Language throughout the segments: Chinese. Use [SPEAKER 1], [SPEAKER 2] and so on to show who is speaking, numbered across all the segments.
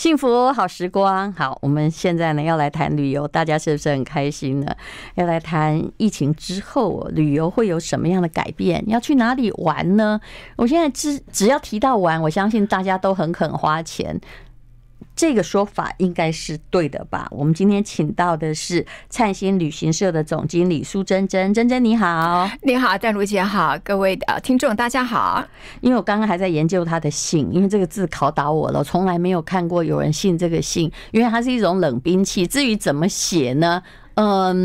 [SPEAKER 1] 幸福好时光，好，我们现在呢要来谈旅游，大家是不是很开心呢？要来谈疫情之后旅游会有什么样的改变？要去哪里玩呢？我现在只只要提到玩，我相信大家都很肯花钱。这个说法应该是对的吧？我们今天请到的是灿星旅行社的总经理苏珍珍，珍珍你好，你好，张鲁杰好，各位的听众大家好。因为我刚刚还在研究他的信，因为这个字考倒我了，从来没有看过有人信这个信，因为它是一种冷兵器。至于怎么写呢？嗯，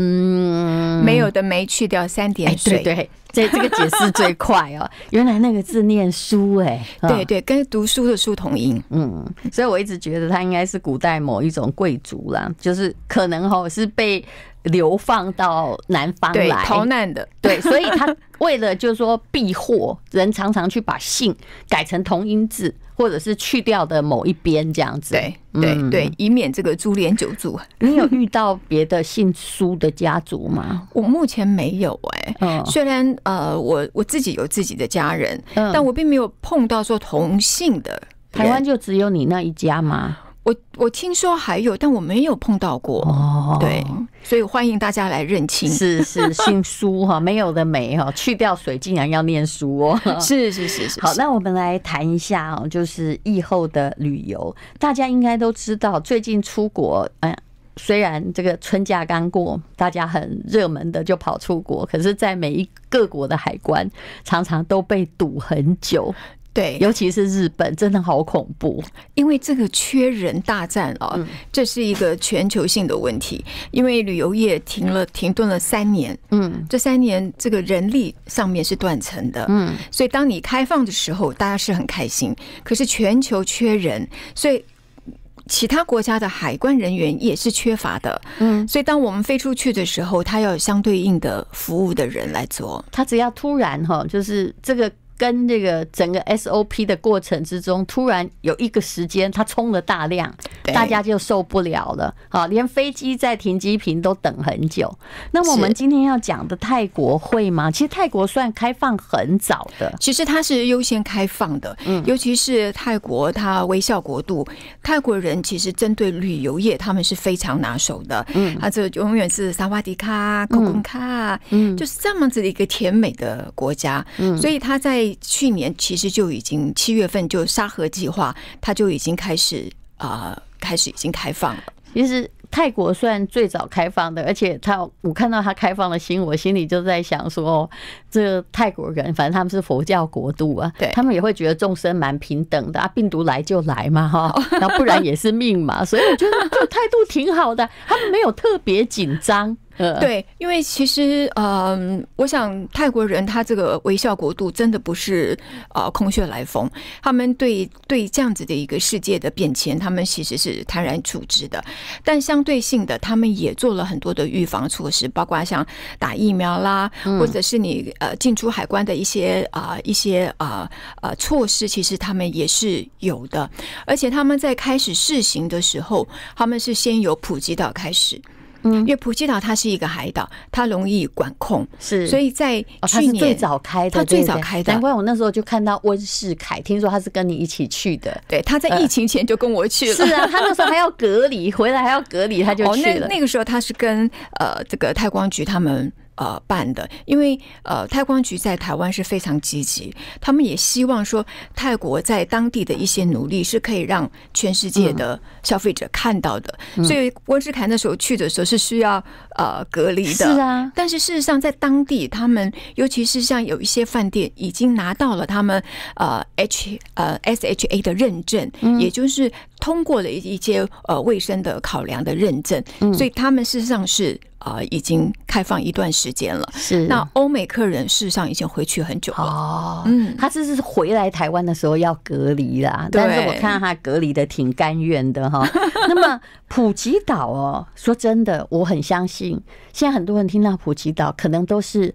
[SPEAKER 1] 没有
[SPEAKER 2] 的，没去掉三点水，对
[SPEAKER 1] 对。这这个解释最快哦，原来那个字念“书”哎，对对，跟读书的“书”同
[SPEAKER 2] 音，嗯，所以我一直
[SPEAKER 1] 觉得他应该是古代某一种贵族啦，就是可能哦是被。流放到南方来逃难的，对，所以他为了就是说避祸，人常常去把姓改成同音字，或者是去掉的某一边这样子。
[SPEAKER 2] 对，对，对，以免这个株连九族。你有遇到别的姓苏的家族吗？我目前没有哎，虽然呃，我我自己有自己的家人，但我并没有碰到说同姓的。台湾就只有你那一家吗？我我听说还有，但我没有碰到过哦。对，所以欢迎大家
[SPEAKER 1] 来认清。是是，姓 苏哈，没有的没哈，去掉水竟然要念书哦。是是是是。好，那我们来谈一下哦，就是疫后的旅游。大家应该都知道，最近出国，哎、嗯，虽然这个春假刚过，大家很热门的就跑出国，可是，在每一个国的海关，常常都被
[SPEAKER 2] 堵很久。对，尤其是日本，真的好恐怖。因为这个缺人大战啊，这是一个全球性的问题。因为旅游业停了，停顿了三年，嗯，这三年这个人力上面是断层的，嗯，所以当你开放的时候，大家是很开心。可是全球缺人，所以其他国家的海关人员也是缺乏的，嗯，所以当我们飞出去的时候，他要有相对应的服务的人来做。他只要突然哈，就是这个。
[SPEAKER 1] 跟这个整个 SOP 的过程之中，突然有一个时间，它冲了大量，大家就受不了了。好，连飞机在停机坪都等很久。
[SPEAKER 2] 那我们今天要讲的泰国会吗？其实泰国算开放很早的，其实它是优先开放的。嗯，尤其是泰国，它微笑国度，泰国人其实针对旅游业，他们是非常拿手的。嗯，他这永远是萨瓦迪卡、空空卡，嗯，就是这么子的一个甜美的国家。嗯，所以他在。去年其实就已经七月份就沙河计划，它就已经开始啊，开始已经开放了。其实泰国算最早开放的，而且他我
[SPEAKER 1] 看到他开放的心，我心里就在想说，这泰国人反正他们是佛教国度啊，对他们也会觉得众生蛮平等的啊，病毒来就来嘛，哈，那不然也是命嘛，所以我觉得就态度挺好的，他们没有特别紧张。对，
[SPEAKER 2] 因为其实呃，我想泰国人他这个微笑国度真的不是呃空穴来风，他们对对这样子的一个世界的变迁，他们其实是坦然处之的。但相对性的，他们也做了很多的预防措施，包括像打疫苗啦，或者是你呃进出海关的一些啊一些啊啊措施，其实他们也是有的。而且他们在开始试行的时候，他们是先由普吉岛开始。嗯，因为普吉岛它是一个海岛，它容易管控，是，所以在去年最早开，的，它最早开的，难怪我那
[SPEAKER 1] 时候就看到温世凯，听说他是跟你一起去的，对，他在疫情前就跟我去了，是啊，他那时候还要
[SPEAKER 2] 隔离，回来还要隔离，他就去了。哦，那那个时候他是跟呃这个泰光局他们。呃，办的，因为呃，泰光局在台湾是非常积极，他们也希望说泰国在当地的一些努力是可以让全世界的消费者看到的。所以温志凯那时候去的时候是需要呃隔离的。是啊，但是事实上在当地，他们尤其是像有一些饭店已经拿到了他们呃 H 呃 S H A 的认证，也就是。通过了一一些呃卫生的考量的认证，所以他们事实上是呃已经开放一段时间了。是那欧美客人事实上已经回去很久了。哦，嗯，他
[SPEAKER 1] 这是回来台湾的时候要隔离啦，但是我看到他隔离的挺甘愿的哈。那么普吉岛哦，说真的，我很相信，现在很多人听到普吉岛，可能都是。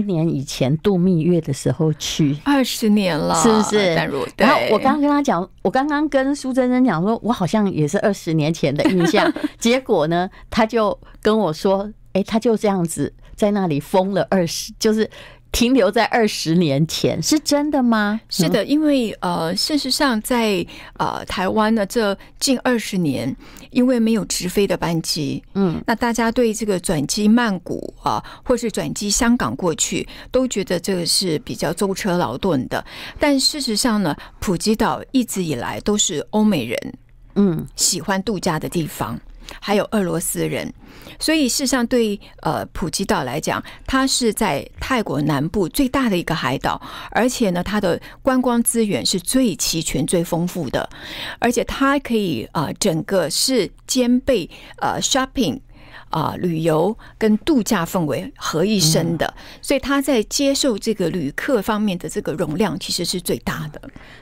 [SPEAKER 1] 年以前度蜜月的时候去，二十年了，是不是？然后我刚刚跟他讲，我刚刚跟苏珍珍讲说，我好像也是二十年前的印象。结果呢，他就跟我说，哎，他就这样子在那里疯了二十，就是。停留在二十年前是真的
[SPEAKER 2] 吗？是的，因为呃，事实上在呃台湾的这近二十年，因为没有直飞的班机，嗯，那大家对这个转机曼谷啊，或是转机香港过去，都觉得这个是比较舟车劳顿的。但事实上呢，普吉岛一直以来都是欧美人嗯喜欢度假的地方。还有俄罗斯人，所以事实上，对呃普吉岛来讲，它是在泰国南部最大的一个海岛，而且呢，它的观光资源是最齐全、最丰富的，而且它可以啊，整个是兼备呃 shopping 啊旅游跟度假氛围合一身的，所以他在接受这个旅客方面的这个容量其实是最大的。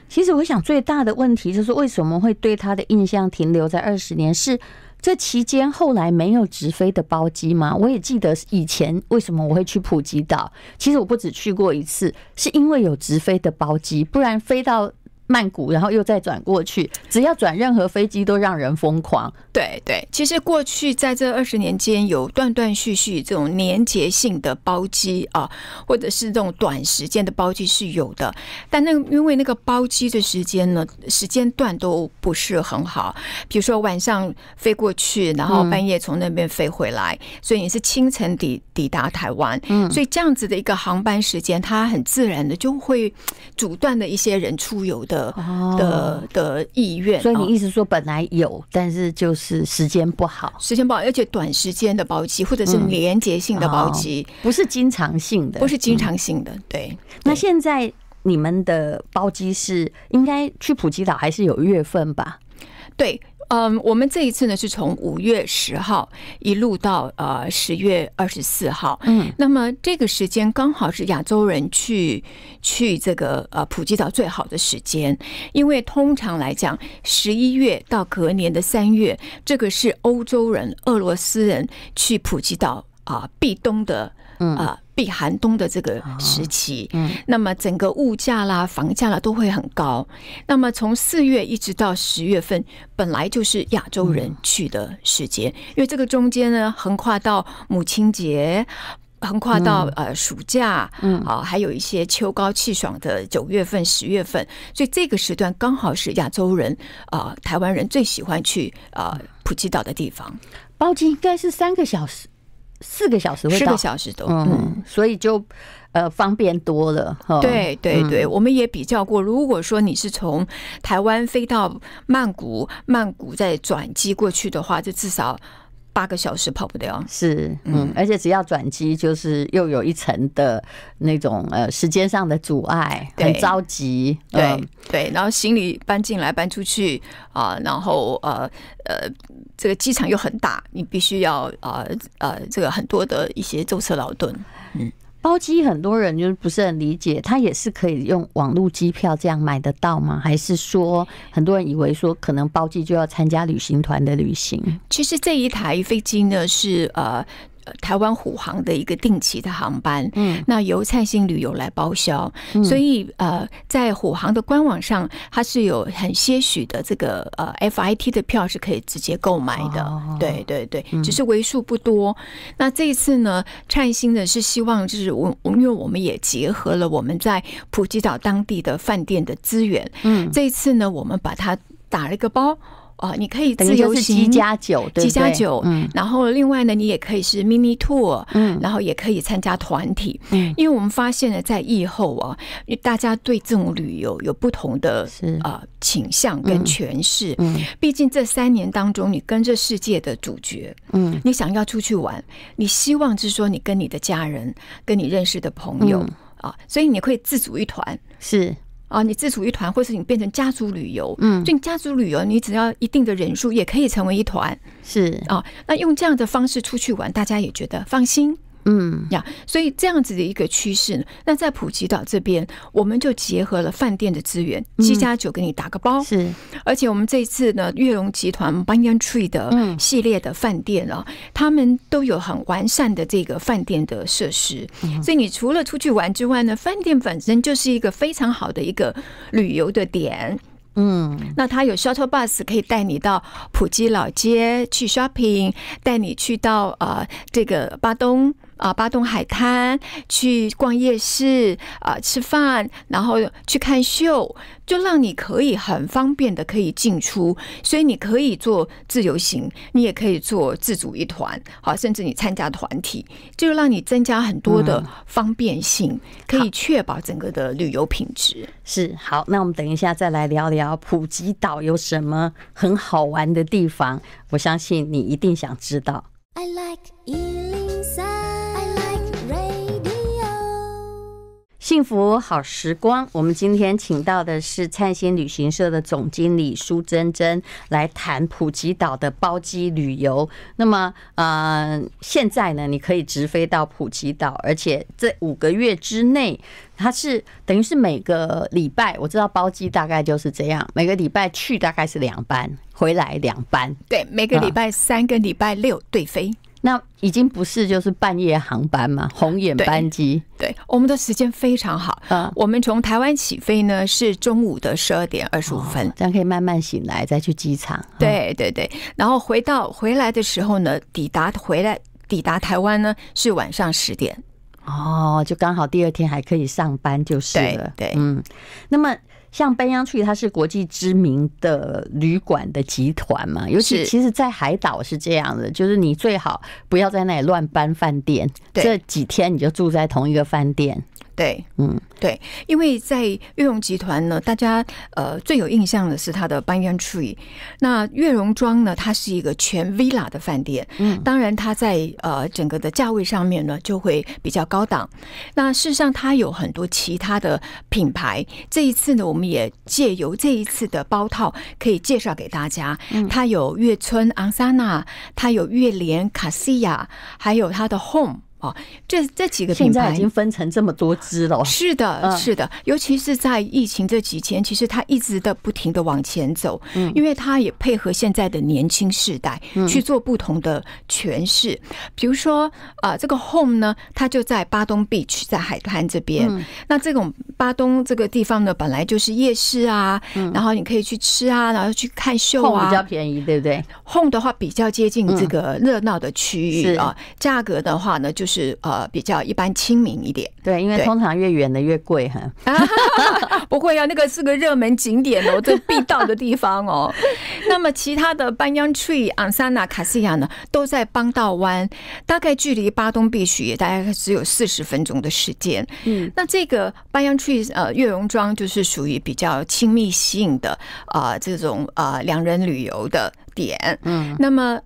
[SPEAKER 2] 其实我想最大的问题就是为什么会对他的印象停
[SPEAKER 1] 留在二十年是？这期间后来没有直飞的包机吗？我也记得以前为什么我会去普吉岛，其实我不止去过一次，是因为有直飞的包机，不然飞到。曼谷，然后又再转过去，只要转任何飞机都让
[SPEAKER 2] 人疯狂。对对，其实过去在这二十年间，有断断续续这种连结性的包机啊，或者是这种短时间的包机是有的，但那因为那个包机的时间呢，时间段都不是很好。比如说晚上飞过去，然后半夜从那边飞回来，所以你是清晨抵抵达台湾，嗯，所以这样子的一个航班时间，它很自然的就会阻断的一些人出游的。的的的意愿，所以你意思说本来有，
[SPEAKER 1] 但是就是
[SPEAKER 2] 时间不好，时间不好，而且短时间的包机或者是连接性的包机，不是经常性的，不是经常性的。对，
[SPEAKER 1] 那现在你们的包机是应该去普吉岛还是有月份吧？
[SPEAKER 2] 对。嗯，我们这一次呢，是从五月十号一路到呃十月二十四号，嗯，那么这个时间刚好是亚洲人去去这个呃普吉岛最好的时间，因为通常来讲，十一月到隔年的三月，这个是欧洲人、俄罗斯人去普吉岛啊，避冬的，嗯啊。避寒冬的这个时期，嗯，那么整个物价啦、房价啦都会很高。那么从四月一直到十月份，本来就是亚洲人去的时间，因为这个中间呢，横跨到母亲节，横跨到呃暑假，嗯啊，还有一些秋高气爽的九月份、十月份，所以这个时段刚好是亚洲人啊、台湾人最喜欢去啊普吉岛的地方。包机应该是三个小时。四个小时会到，四个小时多，嗯，所以就，呃，方便多了。对对对，我们也比较过，如果说你是从台湾飞到曼谷，曼谷再转机过去的话，就至少。八个小时跑不掉，是嗯，而且只要
[SPEAKER 1] 转机，就是又有一层的那种呃时间上的阻碍，很着急，对
[SPEAKER 2] 对，然后行李搬进来搬出去啊，然后呃呃，这个机场又很大，你必须要啊呃这个很多的一
[SPEAKER 1] 些舟车劳顿，嗯。包机很多人就是不是很理解，它也是可以用网络机票这样买得到吗？还是说很多人以为说可能包机就要参加旅行团的旅行？
[SPEAKER 2] 其实这一台飞机呢是呃。台湾虎航的一个定期的航班，嗯，那由灿星旅游来报销，所以呃，在虎航的官网上，它是有很些许的这个呃 F I T 的票是可以直接购买的，对对对，只是为数不多。那这一次呢，灿星呢是希望就是我，因为我们也结合了我们在普吉岛当地的饭店的资源，嗯，这一次呢，我们把它打了一个包。哦，你可以自由是七加九，对，加九。然后另外呢，你也可以是 mini tour，然后也可以参加团体。嗯，因为我们发现呢，在疫后啊，大家对这种旅游有不同的啊倾向跟诠释。嗯，毕竟这三年当中，你跟这世界的主角，嗯，你想要出去玩，你希望是说你跟你的家人、跟你认识的朋友啊，所以你可以自组一团，是。啊，你自组一团，或是你变成家族旅游，嗯，就你家族旅游，你只要一定的人数，也可以成为一团，是啊，那用这样的方式出去玩，大家也觉得放心。嗯呀，所以这样子的一个趋势呢，那在普吉岛这边，我们就结合了饭店的资源，七家酒给你打个包。是，而且我们这次呢，月龙集团 Banyan Tree 的系列的饭店啊，他们都有很完善的这个饭店的设施。所以你除了出去玩之外呢，饭店本身就是一个非常好的一个旅游的点。嗯，那它有 shuttle bus 可以带你到普吉老街去 shopping，带你去到呃这个巴东。啊，巴东海滩去逛夜市啊，吃饭，然后去看秀，就让你可以很方便的可以进出，所以你可以做自由行，你也可以做自主一团，好，甚至你参加团体，就让你增加很多的方便性，可以确保整个的旅游品质。
[SPEAKER 1] 是，好，那我们等一下再来聊聊普吉岛有什么很好玩的地方，我相信你一定想知道。I like 幸福好时光，我们今天请到的是灿星旅行社的总经理苏珍珍来谈普吉岛的包机旅游。那么，呃，现在呢，你可以直飞到普吉岛，而且这五个月之内，它是等于是每个礼拜，我知道包机大概就是这样，每个礼拜去大概是两班，回来两
[SPEAKER 2] 班，对，每个礼拜三跟礼拜六对飞。那已经不是就是半夜航班嘛，红眼班机。对我们的时间非常好。嗯，我们从台湾起飞呢是中午的十二点二十五分，这样可以慢慢醒来再去机场。对对对，然后回到回来的时候呢，抵达回来抵达台湾呢是晚上十点。
[SPEAKER 1] 哦，就刚好第二天还可以上班就是了。对，嗯，那么。像宾央出去，它是国际知名的旅馆的集团嘛，尤其其实，在海岛是这样的，就是你最好不要在那里乱搬饭店，
[SPEAKER 2] 这几天你就住在同一个饭店。对，嗯，对，因为在悦榕集团呢，大家呃最有印象的是它的 Banan Tree。那悦榕庄呢，它是一个全 villa 的饭店，嗯，当然它在呃整个的价位上面呢就会比较高档。那事实上它有很多其他的品牌，这一次呢我们也借由这一次的包套可以介绍给大家。它有月春昂萨纳，它有月莲卡西亚，还有它的 Home。哦，这这几个品牌已经分成这么多支了。是的，是的，尤其是在疫情这几天，其实它一直的不停的往前走，嗯，因为它也配合现在的年轻世代去做不同的诠释。比如说，啊，这个 Home 呢，它就在巴东 Beach，在海滩这边。那这种巴东这个地方呢，本来就是夜市啊，然后你可以去吃啊，然后去看秀啊，比较便宜，对不对？Home 的话比较接近这个热闹的区域啊，价格的话呢就是。是呃比较一般亲民一点，对，因为通常越远的越贵哈。不会啊，那个是个热门景点哦，这必到的地方哦。那么其他的 b a n y a n Tree、Angsana、卡西亚呢，都在邦道湾，大概距离巴东必须也大概只有四十分钟的时间。嗯，那这个 b a n y a n Tree 呃月榕庄就是属于比较亲密性的啊这种啊两人旅游的点。嗯，那么。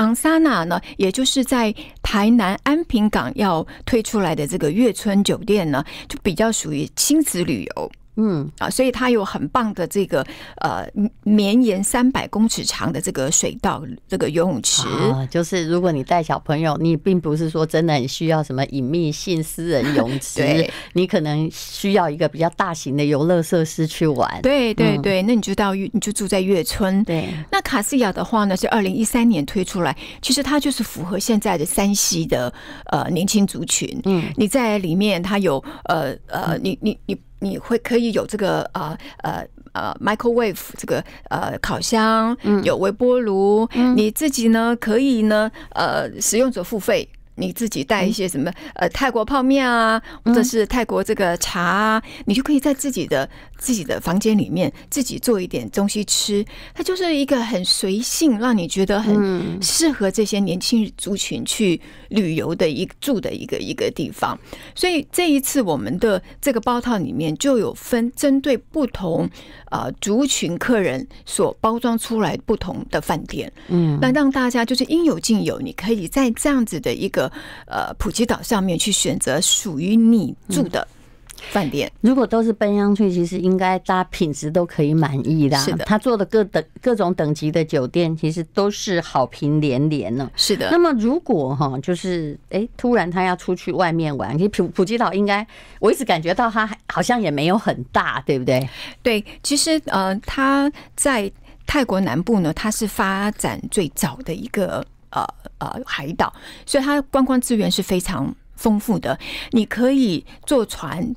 [SPEAKER 2] 昂萨纳呢，也就是在台南安平港要推出来的这个月村酒店呢，就比较属于亲子旅游。嗯啊，所以它有很棒的这个呃绵延三百公尺长的这个水道，这个游泳池啊，就是如果你带小朋友，你并不是说真的很需要
[SPEAKER 1] 什么隐秘性私人泳池，你可能需要一个比较大型的游乐设施去玩。对对对，
[SPEAKER 2] 那你就到月，你就住在月村。对，那卡斯亚的话呢，是二零一三年推出来，其实它就是符合现在的山西的呃年轻族群。嗯，你在里面它有呃呃，你你你。你会可以有这个呃呃呃 microwave 这个呃烤箱，有微波炉，你自己呢可以呢呃使用者付费，你自己带一些什么呃泰国泡面啊，或者是泰国这个茶，你就可以在自己的。自己的房间里面，自己做一点东西吃，它就是一个很随性，让你觉得很适合这些年轻族群去旅游的一住的一个一个地方。所以这一次我们的这个包套里面就有分针对不同呃族群客人所包装出来不同的饭店，嗯，那让大家就是应有尽有，你可以在这样子的一个呃普吉岛上面去选择属于你住的。饭店如果都是奔央去，其实
[SPEAKER 1] 应该搭品质都可以满意的。是的，他做的各等各种等级的酒店，其实都是好评连连呢。是的，那么如果哈，就是哎，突然他要出去外面玩，其实普普吉岛应该我一直感觉到它好像也没有很大，对不
[SPEAKER 2] 对？对，其实呃，它在泰国南部呢，它是发展最早的一个呃呃海岛，所以它观光资源是非常。丰富的，你可以坐船，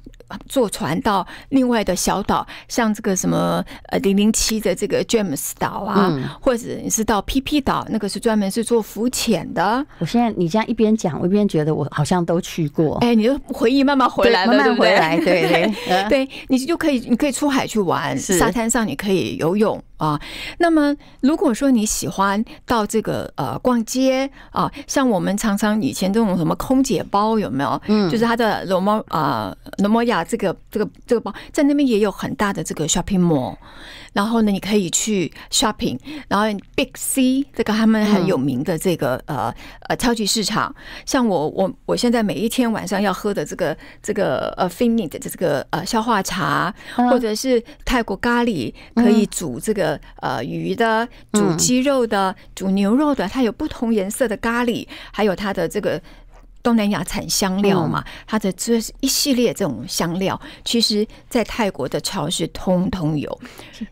[SPEAKER 2] 坐船到另外的小岛，像这个什么呃零零七的这个 James 岛啊，或者你是到 PP 岛，那个是专门是做浮潜的。我现在你这样一边讲，我一边觉得我好像都去过。哎，你就回忆慢慢回来慢慢回来。对，对 你就可以，你可以出海去玩，沙滩上你可以游泳。啊，那么如果说你喜欢到这个呃逛街啊，像我们常常以前这种什么空姐包有没有？嗯，就是它的罗摩啊罗摩亚这个这个这个包，在那边也有很大的这个 shopping mall，然后呢，你可以去 shopping，然后 Big C 这个他们很有名的这个呃呃超级市场，像我我我现在每一天晚上要喝的这个这个呃 finned 这个呃消化茶，或者是泰国咖喱可以煮这个。呃，鱼的、煮鸡肉的、煮牛肉的，它有不同颜色的咖喱，还有它的这个。东南亚产香料嘛，它的这一系列这种香料，其实，在泰国的超市通通有。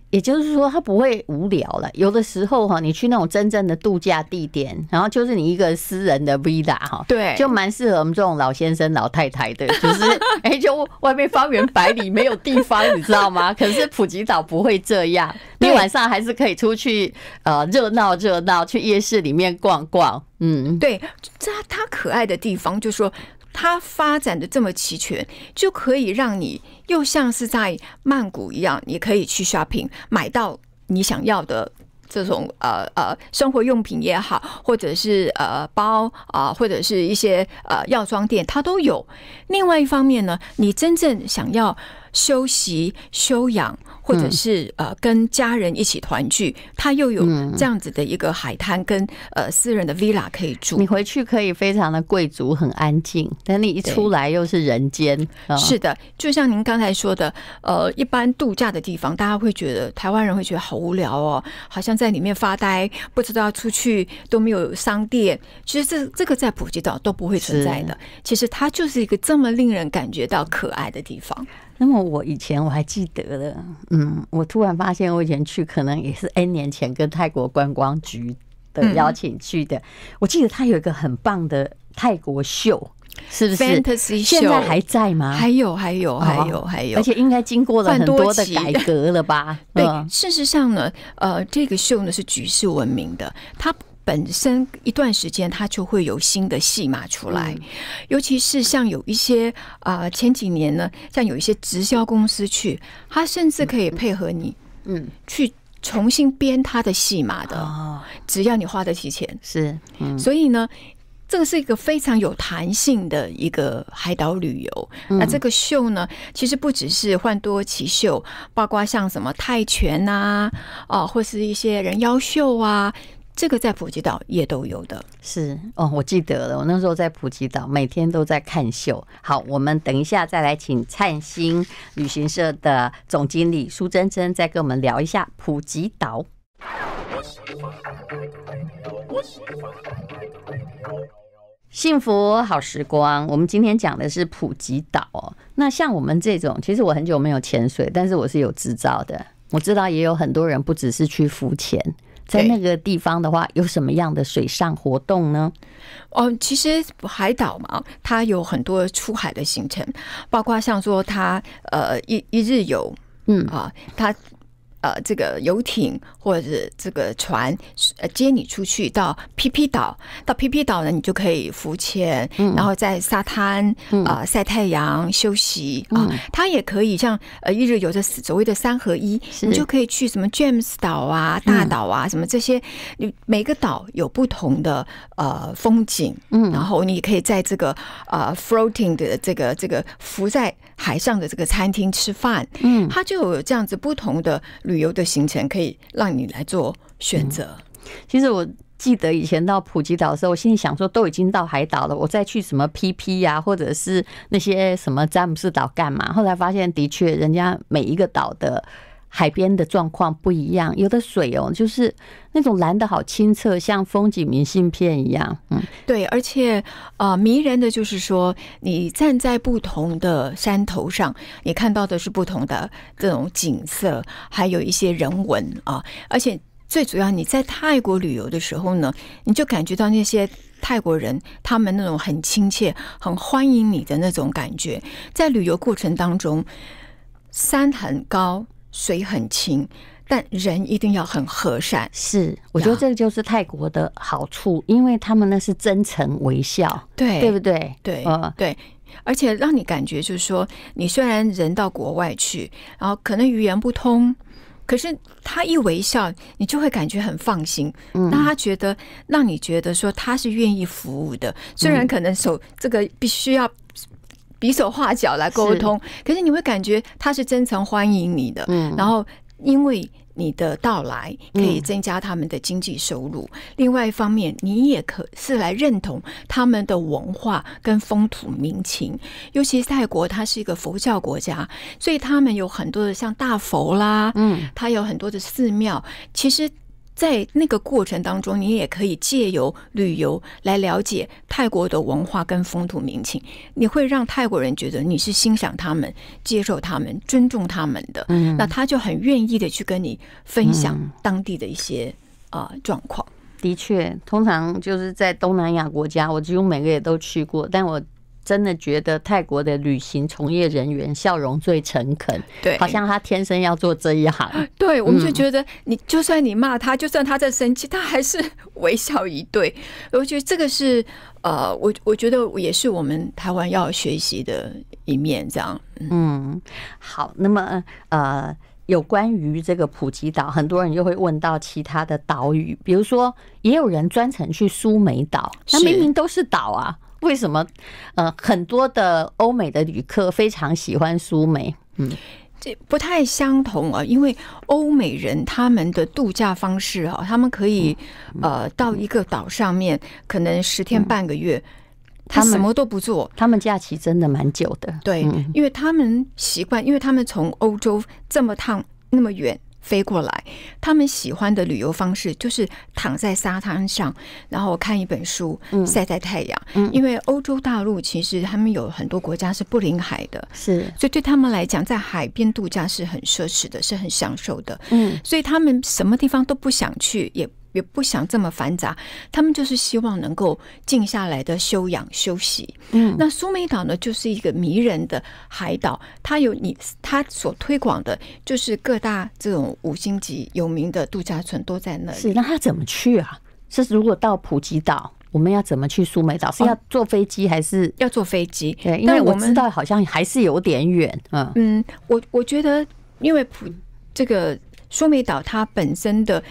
[SPEAKER 2] 也就是说，它不会无聊了。有的时候哈，你去那种
[SPEAKER 1] 真正的度假地点，然后就是你一个私人的 villa 哈，对，就蛮适合我们这种老先生老太太的。就是，哎，就外面方圆百里没有地方，你知道吗？可是普吉岛不会这样，你晚上还是可以出去呃热闹热
[SPEAKER 2] 闹，去夜市里面逛逛。嗯，对，它它可爱的地方就是说，它发展的这么齐全，就可以让你又像是在曼谷一样，你可以去 shopping 买到你想要的这种呃呃生活用品也好，或者是呃包啊，或者是一些呃药妆店，它都有。另外一方面呢，你真正想要。休息、休养，或者是呃跟家人一起团聚，它又有这样子的一个海滩跟呃私人的 villa 可以住。你回去可以非常的贵族，很安静，等你一出来又是人间。是的，就像您刚才说的，呃，一般度假的地方，大家会觉得台湾人会觉得好无聊哦，好像在里面发呆，不知道出去都没有商店。其实这这个在普吉岛都不会存在的。其实它就是一个这么令人感觉到可爱的地方。
[SPEAKER 1] 那么我以前我还记得了，嗯，我突然发现我以前去可能也是 N 年前跟泰国观光局
[SPEAKER 2] 的邀请
[SPEAKER 1] 去的。我记得他有一个很棒的泰国秀，
[SPEAKER 2] 是不是？Fantasy 秀现在还在吗？还
[SPEAKER 1] 有，还有，还有，还有，而且应该经过了很多的改革
[SPEAKER 2] 了吧？对，事实上呢，呃，这个秀呢是举世闻名的，它。本身一段时间，它就会有新的戏码出来，尤其是像有一些啊，前几年呢，像有一些直销公司去，他甚至可以配合你，嗯，去重新编他的戏码的。只要你花得起钱，是。所以呢，这个是一个非常有弹性的一个海岛旅游。那这个秀呢，其实不只是换多奇秀，包括像什么泰拳啊，哦，或是一些人妖秀啊。这个在普吉岛也都有的，
[SPEAKER 1] 是哦，我记得了。我那时候在普吉岛，每天都在看秀。好，我们等一下再来请灿星旅行社的总经理苏珍珍再跟我们聊一下普吉岛。幸福好时光，我们今天讲的是普吉岛。那像我们这种，其实我很久没有潜水，但是我是有执照的。我知道也有很多人不只是去浮潜。在那个地方的话，有什么样的水上活动呢？
[SPEAKER 2] 哦，其实海岛嘛，它有很多出海的行程，包括像说它呃一一日游，嗯啊，它。呃，这个游艇或者这个船，呃接你出去到 PP 岛，到 PP 岛呢，你就可以浮潜，然后在沙滩啊晒太阳休息啊。它也可以像呃一日游的所谓的三合一，你就可以去什么 James 岛啊、大岛啊什么这些。你每个岛有不同的呃风景，嗯，然后你可以在这个呃 floating 的这个这个浮在。海上的这个餐厅吃饭，嗯，它就有这样子不同的旅游的行程可以让你来做选择。其实
[SPEAKER 1] 我记得以前到普吉岛的时候，我心里想说都已经到海岛了，我再去什么 PP 呀，或者是那些什么詹姆斯岛干嘛？后来发现的确，人家每一个岛的。海边的状况不一样，有的水哦，就是那种蓝的好清
[SPEAKER 2] 澈，像风景明信片一样。嗯，对，而且啊，迷人的就是说，你站在不同的山头上，你看到的是不同的这种景色，还有一些人文啊。而且最主要，你在泰国旅游的时候呢，你就感觉到那些泰国人他们那种很亲切、很欢迎你的那种感觉。在旅游过程当中，山很高。水很清，但人一定要很和善。是，我觉得这个就是
[SPEAKER 1] 泰国的好处，因为他们那是真诚微笑，对，对不对？对，
[SPEAKER 2] 对，而且让你感觉就是说，你虽然人到国外去，然后可能语言不通，可是他一微笑，你就会感觉很放心。那他觉得让你觉得说他是愿意服务的，虽然可能手这个必须要。比手画脚来沟通，可是你会感觉他是真诚欢迎你的。嗯，然后，因为你的到来可以增加他们的经济收入。另外一方面，你也可是来认同他们的文化跟风土民情。尤其是泰国，它是一个佛教国家，所以他们有很多的像大佛啦，嗯，它有很多的寺庙。其实。在那个过程当中，你也可以借由旅游来了解泰国的文化跟风土民情。你会让泰国人觉得你是欣赏他们、接受他们、尊重他们的，那他就很愿意的去跟你分享当地的一些啊状况。
[SPEAKER 1] 的确，通常就是在东南亚国家，我几乎每个也都去过，但我。真的觉得泰国的旅行从业人员笑容最诚恳，对，好像他天生要做这一行。
[SPEAKER 2] 对，我们就觉得你就算你骂他，就算他在生气，他还是微笑一对。我觉得这个是呃，我我觉得也是我们台湾要学习的一面，这样。嗯，好，那么呃，
[SPEAKER 1] 有关于这个普吉岛，很多人就会问到其他的岛屿，比如说也有人专程去苏梅岛，那明明都是岛啊。为什么？呃，很多的欧美的旅客非常喜欢苏梅。嗯，这不太相
[SPEAKER 2] 同啊，因为欧美人他们的度假方式哈，他们可以呃到一个岛上面，可能十天半个月，他们什么都不做，他们假期真的蛮久的。对，因为他们习惯，因为他们从欧洲这么趟那么远。飞过来，他们喜欢的旅游方式就是躺在沙滩上，然后看一本书，晒晒太阳。因为欧洲大陆其实他们有很多国家是不临海的，是，所以对他们来讲，在海边度假是很奢侈的，是很享受的。嗯，所以他们什么地方都不想去也。也不想这么繁杂，他们就是希望能够静下来的修养休息。嗯，那苏梅岛呢，就是一个迷人的海岛，它有你它所推广的，就是各大这种五星级有名的度假村都在那里。是那
[SPEAKER 1] 它怎么去啊？是如果到普吉岛，我们要怎
[SPEAKER 2] 么去苏梅岛？是要坐飞机还是要坐飞机？对，因为我知道好像还是有点远。嗯嗯，我我觉得因为普这个苏梅岛它本身的。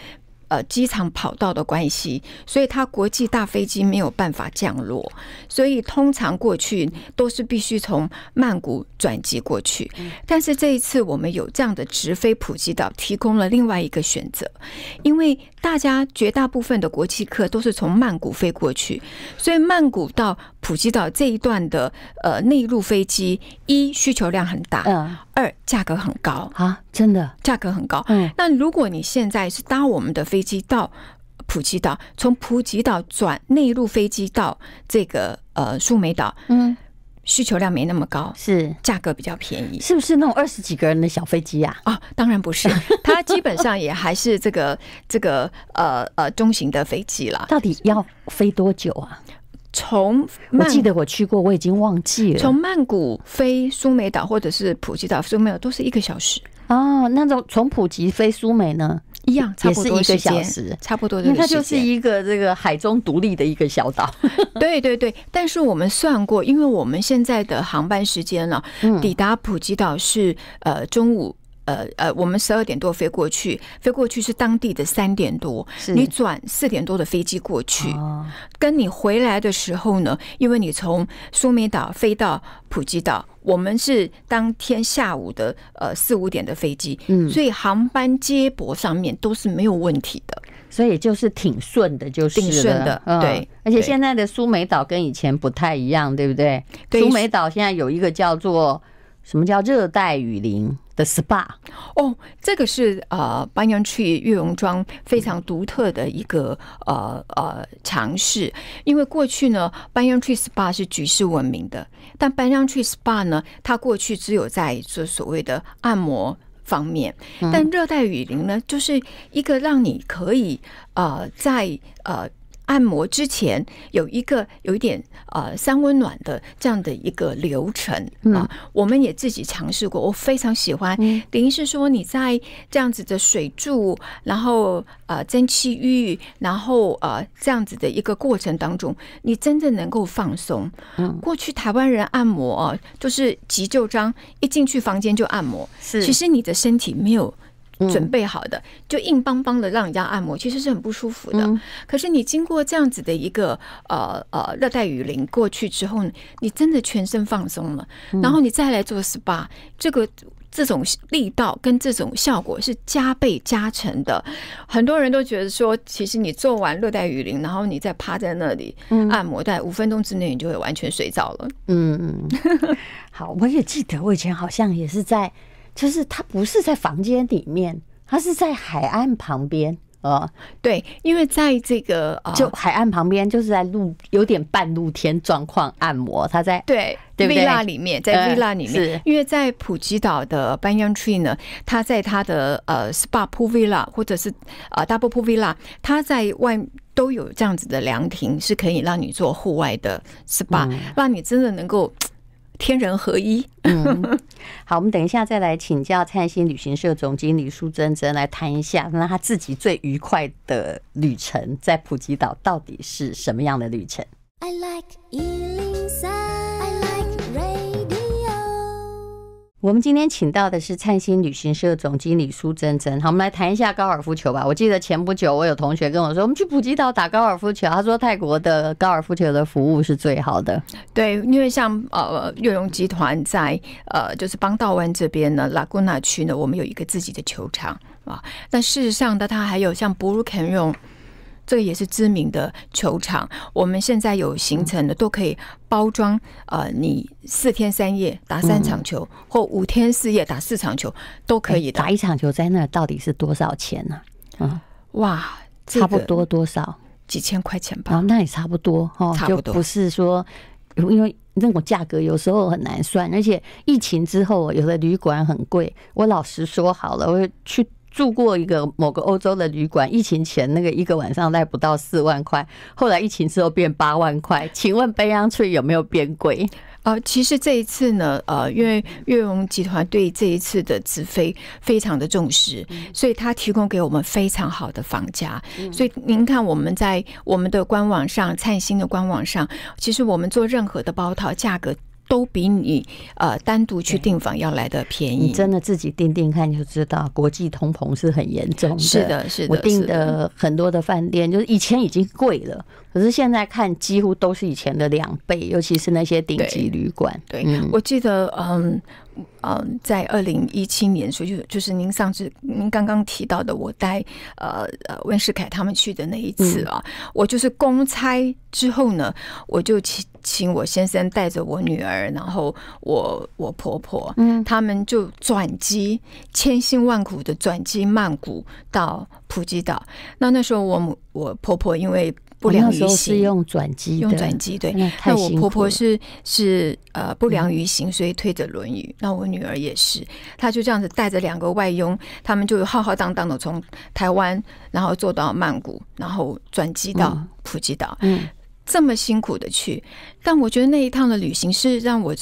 [SPEAKER 2] 呃，机场跑道的关系，所以它国际大飞机没有办法降落，所以通常过去都是必须从曼谷转机过去。但是这一次，我们有这样的直飞普吉岛，提供了另外一个选择，因为。大家绝大部分的国际客都是从曼谷飞过去，所以曼谷到普吉岛这一段的呃内陆飞机一需求量很大，嗯，二价格很高啊，真的价格很高。嗯，那如果你现在是搭我们的飞机到普吉岛，从普吉岛转内陆飞机到这个呃苏梅岛，嗯。需求量没那么高，是价格比较便宜，是不是那种二十几个人的小飞机啊？啊，当然不是，它基本上也还是这个这个呃呃中型的飞机了。
[SPEAKER 1] 到底要飞多久啊？从我记得我去过，我已经忘记了。从
[SPEAKER 2] 曼谷飞苏梅岛或者是普吉岛，苏梅岛都是一个小时。哦，那种从普吉飞苏梅呢？一样，也是一个小时，差不多的。它就是一个这个海中独立的一个小岛。对对对，但是我们算过，因为我们现在的航班时间呢，抵达普吉岛是呃中午。呃呃，我们十二点多飞过去，飞过去是当地的三点多，你转四点多的飞机过去，跟你回来的时候呢，因为你从苏梅岛飞到普吉岛，我们是当天下午的呃四五点的飞机，嗯，所以航班接驳上面都是没有问题的，所以就是挺顺
[SPEAKER 1] 的，就是挺顺的，对。而且现在的苏梅岛跟以前不太一样，对不对？苏梅岛现在有一个叫做什么叫热带雨林。的 SPA
[SPEAKER 2] 哦，这个是呃 b a n y a n Tree 月榕庄非常独特的一个呃呃尝试，因为过去呢 b a n y a n Tree SPA 是举世闻名的，但 b a n y a n Tree SPA 呢，它过去只有在做所谓的按摩方面，但热带雨林呢，就是一个让你可以呃在呃。按摩之前有一个有一点呃三温暖的这样的一个流程啊，我们也自己尝试过，我非常喜欢。等于是说你在这样子的水柱，然后呃蒸汽浴，然后呃这样子的一个过程当中，你真正能够放松。过去台湾人按摩就是急救章，一进去房间就按摩，是其实你的身体没有。准备好的，就硬邦邦的让人家按摩，其实是很不舒服的。可是你经过这样子的一个呃呃热带雨林过去之后，你真的全身放松了，然后你再来做 SPA，这个这种力道跟这种效果是加倍加成的。很多人都觉得说，其实你做完热带雨林，然后你再趴在那里按摩，在五分钟之内你就会完全睡着了。嗯，好，我也记得，我以前好像也是在。就是它不是在房
[SPEAKER 1] 间里面，它是在海岸旁边啊。对，因为在这个就海岸旁边，就是在露有点半露天状况按摩。他在对
[SPEAKER 2] 对，villa 里面，在 villa 里面，因为在普吉岛的 Banyan Tree 呢，他在他的呃 Spa Pool Villa 或者是呃 Double Pool Villa，他在外都有这样子的凉亭，是可以让你做户外的 Spa，让你真的能够。天人合一。嗯，好，我们等一下再来请教灿星旅行社
[SPEAKER 1] 总经理苏珍珍，来谈一下那他自己最愉快的旅程，在普吉岛到底是什么样的旅程？i like 我们今天请到的是灿星旅行社总经理苏珍珍。好，我们来谈一下高尔夫球吧。我记得前不久我有同学跟我说，我们去普吉岛打
[SPEAKER 2] 高尔夫球，他说泰国的高尔夫球的服务是最好的。对，因为像呃悦榕集团在呃就是邦道湾这边呢，拉古纳区呢，我们有一个自己的球场啊。但事实上呢，它还有像布鲁肯用。这个也是知名的球场，我们现在有行程的都可以包装。呃，你四天三夜打三场球，或五天四夜打四场球，都可以打一
[SPEAKER 1] 场球在那到底是多少钱呢？嗯，哇，差不多多少？几千块钱吧？哦，那也差不多不就不是说，因为那种价格有时候很难算，而且疫情之后有的旅馆很贵。我老实说好了，我去。住过一个某个欧洲的旅馆，疫情前那个一个晚上在不到四
[SPEAKER 2] 万块，后来疫情之后变八万块。请问北央翠有没有变贵？呃，其实这一次呢，呃，因为粤荣集团对这一次的直飞非常的重视，所以他提供给我们非常好的房价。所以您看我们在我们的官网上，灿星的官网上，其实我们做任何的包套价格。都比你呃单独去订房要来的便宜，你真的自己订订看就知
[SPEAKER 1] 道，国际通膨是很严重。是的，是的，我订的很多的饭店，就是以前已经贵了，可是现在看几乎都是以前的两倍，尤其是那些顶级旅
[SPEAKER 2] 馆。对，我记得嗯。嗯，在二零一七年，所以就就是您上次您刚刚提到的，我带呃呃温世凯他们去的那一次啊，我就是公差之后呢，我就请请我先生带着我女儿，然后我我婆婆，嗯，他们就转机，千辛万苦的转机曼谷到普吉岛。那那时候我我婆婆因为。不良于行，用
[SPEAKER 1] 转机。用转机，
[SPEAKER 2] 对。那我婆婆是是呃不良于行，所以推着轮椅。那我女儿也是，她就这样子带着两个外佣，他们就浩浩荡荡的从台湾，然后坐到曼谷，然后转机到普吉岛。嗯，这么辛苦的去，但我觉得那一趟的旅行是让我。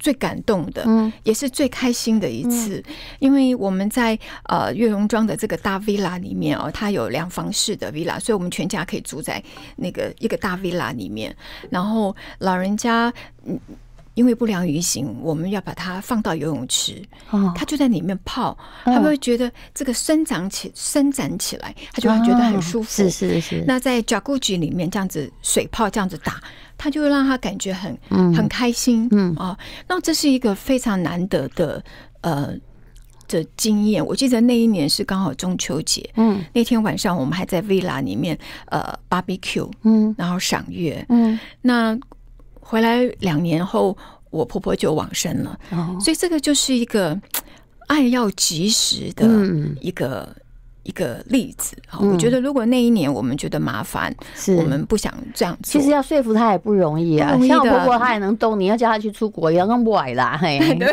[SPEAKER 2] 最感动的，嗯，也是最开心的一次，因为我们在呃月荣庄的这个大 villa 里面哦，它有两房式的 villa，所以我们全家可以住在那个一个大 villa 里面。然后老人家，嗯，因为不良于行，我们要把它放到游泳池，哦，他就在里面泡，他们会觉得这个生长起伸展起来，他就会觉得很舒服。是
[SPEAKER 1] 是是。那
[SPEAKER 2] 在 Jacuzzi 里面这样子水泡这样子打。他就会让他感觉很很开心，嗯啊，那这是一个非常难得的呃的经验。我记得那一年是刚好中秋节，嗯，那天晚上我们还在 villa 里面呃 barbecue，嗯，然后赏月，嗯，那回来两年后我婆婆就往生了，所以这个就是一个爱要及时的一个。一个例子啊，我觉得如果那一年我们觉得麻烦，是我们不想这样做。其实要说服他也不容易啊，像我婆婆她
[SPEAKER 1] 也能动，你要叫她去出国也要弄歪啦。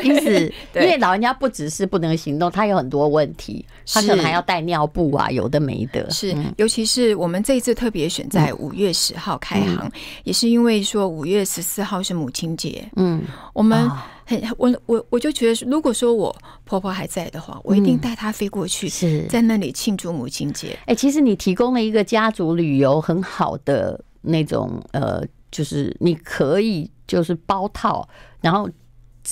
[SPEAKER 1] 因此，因为老人家不只是不能行动，他有很多问题，
[SPEAKER 2] 他可能还要带尿布啊，有的没的。是，尤其是我们这次特别选在五月十号开行，也是因为说五月十四号是母亲节，嗯，我们。很，我我我就觉得，如果说我婆婆还在的话，我一定带她飞过去，在那里庆祝母亲节。
[SPEAKER 1] 哎，其实你提供了一个家族旅游很好的那种，呃，就是你可以就是包套，然后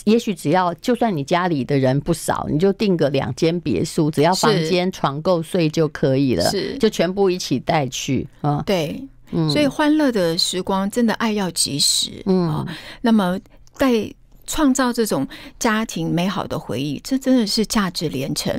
[SPEAKER 1] 也许只要就算你家里的人不少，你就订个两间别墅，只要房间床够睡就可以了，是就全部一起带去啊。对，所以
[SPEAKER 2] 欢乐的时光真的爱要及时，嗯，那么带。创造这种家庭美好的回忆，这真的是价值连城。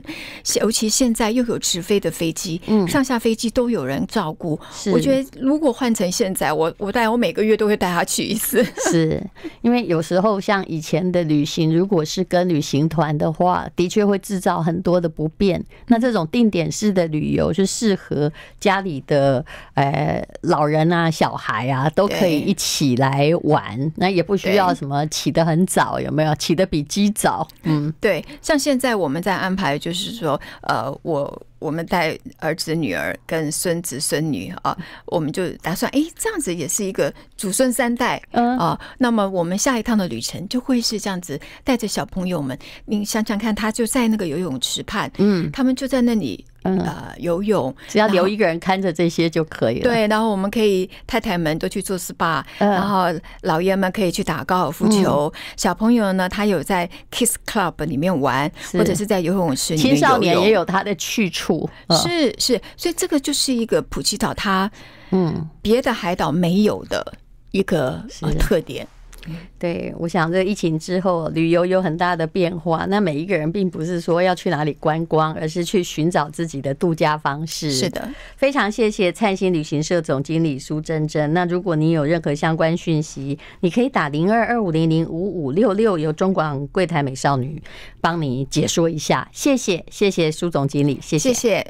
[SPEAKER 2] 尤其现在又有直飞的飞机，嗯，上下飞机都有人照顾。我觉得如果换成现在，我我带我每个月都会带他去一次。是因为有时
[SPEAKER 1] 候像以前的旅行，如果是跟旅行团的话，的确会制造很多的不便。那这种定点式的旅游，就适合家里的呃老人啊、小孩啊，都可以一起来玩。那也不需要什么起得很早。早有没有起的比鸡早？嗯，
[SPEAKER 2] 对，像现在我们在安排，就是说，呃，我。我们带儿子、女儿跟孙子、孙女啊，我们就打算哎，这样子也是一个祖孙三代，嗯啊，那么我们下一趟的旅程就会是这样子，带着小朋友们，你想想看，他就在那个游泳池畔，嗯，他们就在那里，嗯，呃，游泳，只要留一个人看着这些就可以了。对，然后我们可以太太们都去做 SPA，然后老爷们可以去打高尔夫球，小朋友呢，他有在 Kiss Club 里面玩，或者是在游泳池，青少年也有他的去处。是是，所以这个就是一个普吉岛，它嗯，别的海岛没有的一个特点。对，我
[SPEAKER 1] 想这疫情之后，旅游有很大的变化。那每一个人并不是说要去哪里观光，而是去寻找自己的度假方式。是的，非常谢谢灿星旅行社总经理苏珍珍。那如果你有任何相关讯息，你可以打零二二五零零五五六六，由中广柜台美少女帮你解说一下。谢谢，谢谢苏总经理，谢谢。